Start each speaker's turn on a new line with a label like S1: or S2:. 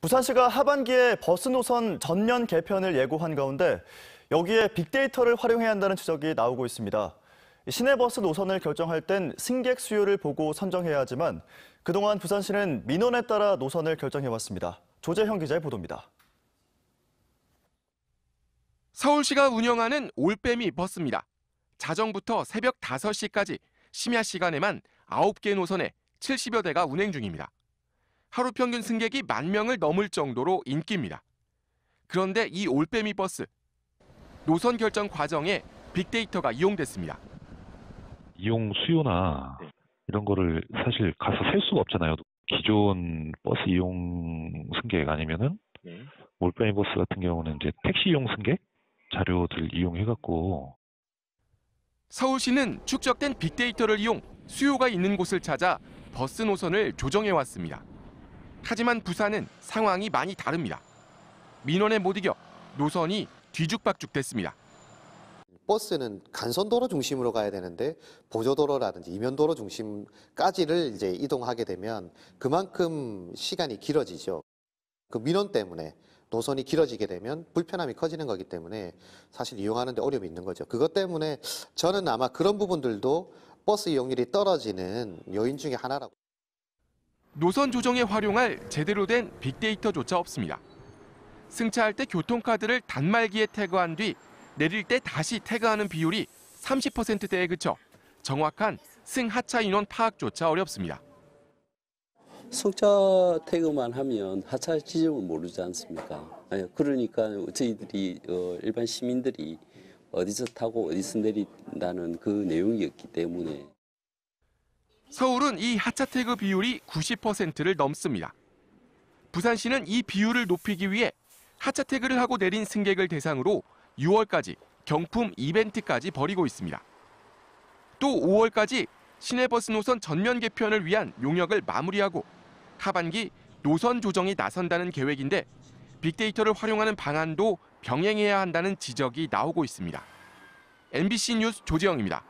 S1: 부산시가 하반기에 버스 노선 전면 개편을 예고한 가운데 여기에 빅데이터를 활용해야 한다는 지적이 나오고 있습니다. 시내 버스 노선을 결정할 땐 승객 수요를 보고 선정해야 하지만 그동안 부산시는 민원에 따라 노선을
S2: 결정해왔습니다. 조재형 기자의 보도입니다. 서울시가 운영하는 올빼미 버스입니다. 자정부터 새벽 5시까지 심야 시간에만 9개 노선에 70여 대가 운행 중입니다. 하루 평균 승객이 만 명을 넘을 정도로 인기입니다. 그런데 이 올빼미 버스 노선 결정 과정에 빅데이터가 이용됐습니다.
S3: 이용 수요나 네. 이런 거를 사실 가서 셀 수가 없잖아요. 기존 버스 이용 승객 아니면은 네. 올빼미 버스 같은 경우는 이제 택시 이용 승객 자료들 이용해갖고
S2: 서울시는 축적된 빅데이터를 이용 수요가 있는 곳을 찾아 버스 노선을 조정해 왔습니다. 하지만 부산은 상황이 많이 다릅니다. 민원에 못 이겨 노선이 뒤죽박죽됐습니다.
S1: 버스는 간선도로 중심으로 가야 되는데 보조도로라든지 이면도로 중심까지를 이제 이동하게 되면 그만큼 시간이 길어지죠. 그 민원 때문에 노선이 길어지게 되면 불편함이 커지는 거기 때문에 사실 이용하는데 어려움이 있는 거죠. 그것 때문에 저는 아마 그런 부분들도 버스 이용률이 떨어지는 요인 중의 하나라고.
S2: 노선 조정에 활용할 제대로 된 빅데이터조차 없습니다. 승차할 때 교통카드를 단말기에 태그한 뒤 내릴 때 다시 태그하는 비율이 30%대에 그쳐 정확한 승하차 인원 파악조차 어렵습니다.
S1: 승차 태그만 하면
S2: 하차 지점을 모르지 않습니까? 아, 그러니까 저희들이 어, 일반 시민들이 어디서 타고 어디서 내린다는 그 내용이었기 때문에 서울은 이 하차태그 비율이 90%를 넘습니다. 부산시는 이 비율을 높이기 위해 하차태그를 하고 내린 승객을 대상으로 6월까지 경품 이벤트까지 벌이고 있습니다. 또 5월까지 시내버스 노선 전면 개편을 위한 용역을 마무리하고 하반기 노선 조정이 나선다는 계획인데 빅데이터를 활용하는 방안도 병행해야 한다는 지적이 나오고 있습니다. MBC 뉴스 조지영입니다.